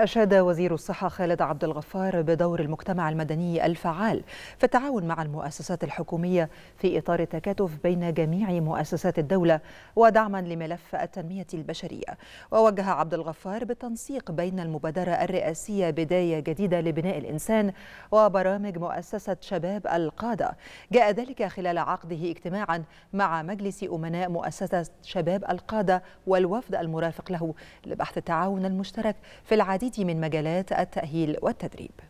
أشاد وزير الصحة خالد عبد الغفار بدور المجتمع المدني الفعال في التعاون مع المؤسسات الحكومية في إطار التكاتف بين جميع مؤسسات الدولة ودعما لملف التنمية البشرية ووجه عبد الغفار بالتنسيق بين المبادرة الرئاسية بداية جديدة لبناء الإنسان وبرامج مؤسسة شباب القادة جاء ذلك خلال عقده اجتماعا مع مجلس أمناء مؤسسة شباب القادة والوفد المرافق له لبحث التعاون المشترك في العديد العديد من مجالات التأهيل والتدريب